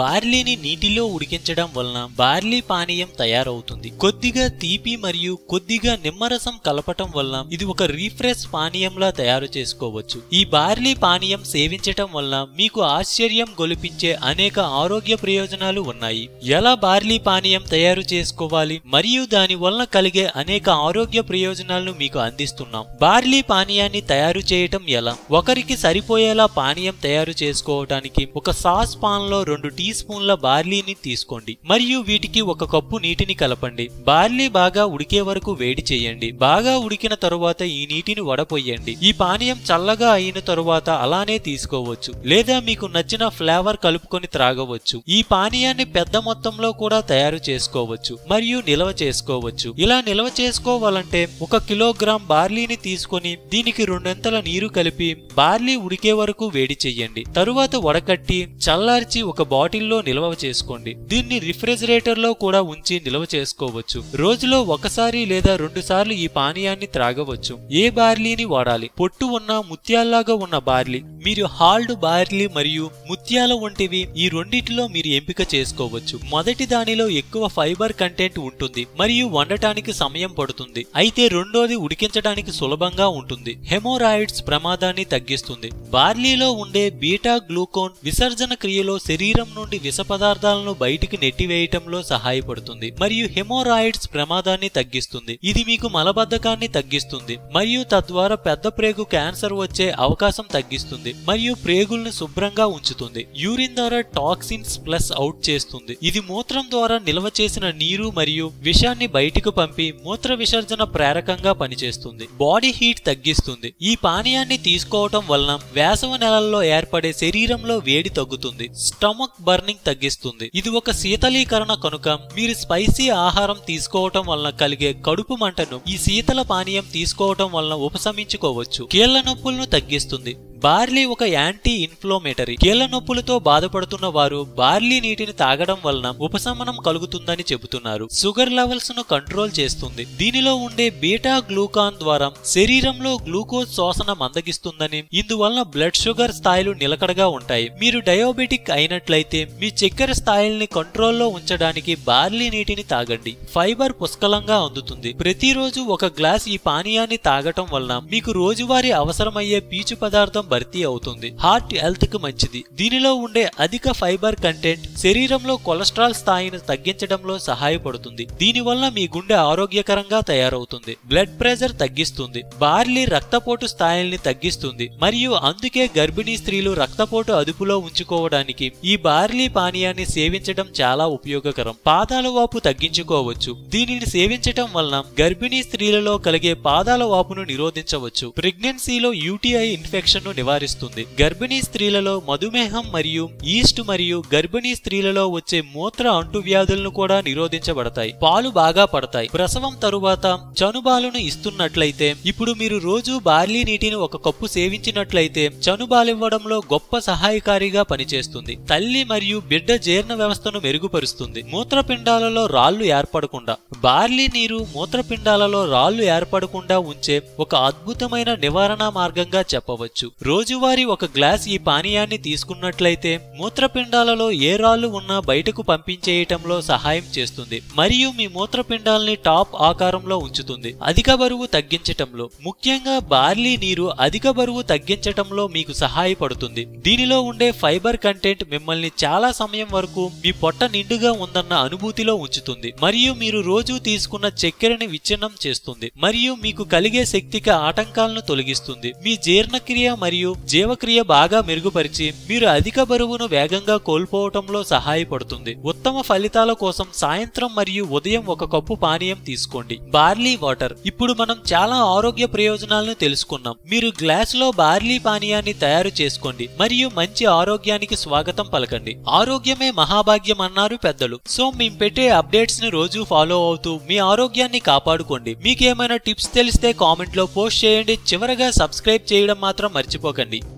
బార్లీని నీటిలో ఉడికించడం వలన బార్లీ పానీయం తయారవుతుంది కొద్దిగా తీపి మరియు కొద్దిగా నిమ్మరసం కలపటం వలన ఇది ఒక రీఫ్రెష్ పానీయంలా తయారు చేసుకోవచ్చు ఈ బార్లీ పానీయం సేవించటం వలన మీకు ఆశ్చర్యం గొలిపించే అనేక ఆరోగ్య ప్రయోజనాలు ఉన్నాయి ఎలా బార్లీ పానీయం తయారు చేసుకోవాలి మరియు దాని వలన కలిగే అనేక ఆరోగ్య ప్రయోజనాలను మీకు అందిస్తున్నాం బార్లీ పానీయాన్ని తయారు చేయటం ఎలా ఒకరికి సరిపోయేలా పానీయం తయారు చేసుకోవటానికి ఒక సాస్ పాన్ లో రెండు టీ స్పూన్ల బార్లీని తీసుకోండి మరియు వీటికి ఒక కప్పు నీటిని కలపండి బార్లీ బాగా ఉడికే వరకు వేడి చేయండి బాగా ఉడికిన తరువాత ఈ నీటిని వడపోయండి ఈ పానీయం చల్లగా అయిన తరువాత అలానే తీసుకోవచ్చు లేదా మీకు నచ్చిన ఫ్లేవర్ కలుపుకొని త్రాగవచ్చు ఈ పానీయాన్ని పెద్ద మొత్తంలో కూడా తయారు చేసుకోవచ్చు మరియు నిల్వ చేసుకోవచ్చు ఇలా నిల్వ చేసుకోవాలంటే ఒక కిలోగ్రామ్ బార్లీని తీసుకుని దీనికి రెండంతల నీరు కలిపి బార్లీ ఉడికే వరకు వేడి చెయ్యండి తరువాత వడకట్టి చల్లార్చి ఒక బాల్ బాటిల్లో నిల్వ చేసుకోండి దీన్ని రిఫ్రిజిరేటర్ లో కూడా ఉంచి నిల్వ చేసుకోవచ్చు రోజులో ఒకసారి లేదా రెండు సార్లు ఈ పానీయాన్ని త్రాగవచ్చు ఏ బార్లీని వాడాలి పొట్టు ఉన్న ముత్యాల్లాగా ఉన్న బార్లీ మీరు హాల్డ్ బార్లీ మరియు ముత్యాల వంటివి ఈ రెండింటిలో మీరు ఎంపిక చేసుకోవచ్చు మొదటి దానిలో ఎక్కువ ఫైబర్ కంటెంట్ ఉంటుంది మరియు వండటానికి సమయం పడుతుంది అయితే రెండోది ఉడికించడానికి సులభంగా ఉంటుంది హెమోరాయిడ్స్ ప్రమాదాన్ని తగ్గిస్తుంది బార్లీలో ఉండే బీటా గ్లూకోన్ విసర్జన క్రియలో శరీరం నుండి విష పదార్థాలను బయటికి నెట్టివేయటంలో సహాయపడుతుంది మరియు హెమోరాయిడ్స్ ప్రమాదాన్ని తగ్గిస్తుంది ఇది మీకు మలబద్ధకాన్ని తగ్గిస్తుంది మరియు తద్వారా పెద్ద ప్రేగు క్యాన్సర్ వచ్చే అవకాశం తగ్గిస్తుంది మరియు ప్రేగుల్ని శుభ్రంగా ఉంచుతుంది యూరిన్ ద్వారా టాక్సిన్స్ ప్లస్ అవుట్ చేస్తుంది ఇది మూత్రం ద్వారా నిల్వ చేసిన నీరు మరియు విషాన్ని బయటకు పంపి మూత్ర విసర్జన ప్రేరకంగా పనిచేస్తుంది బాడీ హీట్ తగ్గిస్తుంది ఈ పానీయాన్ని తీసుకోవటం వలన వేసవ నెలల్లో ఏర్పడే శరీరంలో వేడి తగ్గుతుంది స్టమక్ బర్నింగ్ తగ్గిస్తుంది ఇది ఒక శీతలీకరణ కనుక మీరు స్పైసీ ఆహారం తీసుకోవటం వలన కలిగే కడుపు మంటను ఈ శీతల పానీయం తీసుకోవటం వలన ఉపశమించుకోవచ్చు కీళ్ల నొప్పులను తగ్గిస్తుంది బార్లీ ఒక యాంటీ ఇన్ఫ్లోమేటరీ కీళ్ల నొప్పులతో బాధపడుతున్న వారు బార్లీ నీటిని తాగడం వలన ఉపశమనం కలుగుతుందని చెబుతున్నారు షుగర్ లెవెల్స్ ను కంట్రోల్ చేస్తుంది దీనిలో ఉండే బీటా గ్లూకాన్ ద్వారా శరీరంలో గ్లూకోజ్ శోషణ మందగిస్తుందని ఇందువలన బ్లడ్ షుగర్ స్థాయిలు నిలకడగా ఉంటాయి మీరు డయాబెటిక్ అయినట్లయితే మీ చక్కెర స్థాయిల్ని కంట్రోల్లో ఉంచడానికి బార్లీ నీటిని తాగండి ఫైబర్ పుష్కలంగా అందుతుంది ప్రతిరోజు ఒక గ్లాస్ ఈ పానీయాన్ని తాగటం వలన మీకు రోజువారీ అవసరమయ్యే పీచు పదార్థం భర్తీ అవుతుంది హార్ట్ హెల్త్ కి మంచిది దీనిలో ఉండే అధిక ఫైబర్ కంటెంట్ శరీరంలో కొలెస్ట్రాల్ స్థాయిని తగ్గించడంలో సహాయపడుతుంది దీనివల్ల మీ గుండె ఆరోగ్యకరంగా తయారవుతుంది బ్లడ్ ప్రెషర్ తగ్గిస్తుంది బార్లీ రక్తపోటు స్థాయిల్ని తగ్గిస్తుంది మరియు అందుకే గర్భిణీ స్త్రీలు రక్తపోటు అదుపులో ఉంచుకోవడానికి ఈ బార్లీ పానీయాన్ని సేవించడం చాలా ఉపయోగకరం పాదాల వాపు తగ్గించుకోవచ్చు దీనిని సేవించటం వలన గర్భిణీ స్త్రీలలో కలిగే పాదాల వాపును నిరోధించవచ్చు ప్రెగ్నెన్సీలో యూటీఐ ఇన్ఫెక్షన్ ను నివారిస్తుంది గర్భిణీ స్త్రీలలో మధుమేహం మరియు ఈస్ట్ మరియు గర్భిణీ స్త్రీలలో వచ్చే మూత్ర అంటువ్యాధులను కూడా నిరోధించబడతాయి పాలు బాగా పడతాయి ప్రసవం తరువాత చనుబాలును ఇస్తున్నట్లయితే ఇప్పుడు మీరు రోజు బార్లీ నీటిని ఒక కప్పు సేవించినట్లయితే చనుబాలివ్వడంలో గొప్ప సహాయకారిగా పనిచేస్తుంది తల్లి మరియు బిడ్డ జీర్ణ వ్యవస్థను మెరుగుపరుస్తుంది మూత్రపిండాలలో రాళ్లు ఏర్పడకుండా బార్లీ నీరు మూత్రపిండాలలో రాళ్లు ఏర్పడకుండా ఉంచే ఒక అద్భుతమైన నివారణ మార్గంగా చెప్పవచ్చు రోజువారీ ఒక గ్లాస్ ఈ పానీయాన్ని తీసుకున్నట్లయితే మూత్రపిండాలలో ఏ రాళ్ళు ఉన్నా బయటకు పంపించేయటంలో సహాయం చేస్తుంది మరియు మీ మూత్రపిండాల్ని టాప్ ఆకారంలో ఉంచుతుంది అధిక బరువు తగ్గించటంలో ముఖ్యంగా బార్లీ నీరు అధిక బరువు తగ్గించటంలో మీకు సహాయపడుతుంది దీనిలో ఉండే ఫైబర్ కంటెంట్ మిమ్మల్ని చాలా సమయం వరకు మీ పొట్ట నిండుగా ఉందన్న అనుభూతిలో ఉంచుతుంది మరియు మీరు రోజు తీసుకున్న చక్కెరని విచ్ఛిన్నం చేస్తుంది మరియు మీకు కలిగే శక్తికి ఆటంకాలను తొలగిస్తుంది మీ జీర్ణక్రియ మరియు మరియు జీవక్రియ బాగా మెరుగుపరిచి మీరు అధిక బరువును వేగంగా కోల్పోవటంలో సహాయపడుతుంది ఉత్తమ ఫలితాల కోసం సాయంత్రం మరియు ఉదయం ఒక కప్పు పానీయం తీసుకోండి బార్లీ వాటర్ ఇప్పుడు మనం చాలా ఆరోగ్య ప్రయోజనాలను తెలుసుకున్నాం మీరు గ్లాస్ లో బార్లీ పానీయాన్ని తయారు చేసుకోండి మరియు మంచి ఆరోగ్యానికి స్వాగతం పలకండి ఆరోగ్యమే మహాభాగ్యం అన్నారు పెద్దలు సో మేము పెట్టే అప్డేట్స్ ని రోజు ఫాలో అవుతూ మీ ఆరోగ్యాన్ని కాపాడుకోండి మీకేమైనా టిప్స్ తెలిస్తే కామెంట్ లో పోస్ట్ చేయండి చివరగా సబ్స్క్రైబ్ చేయడం మాత్రం మర్చిపో work only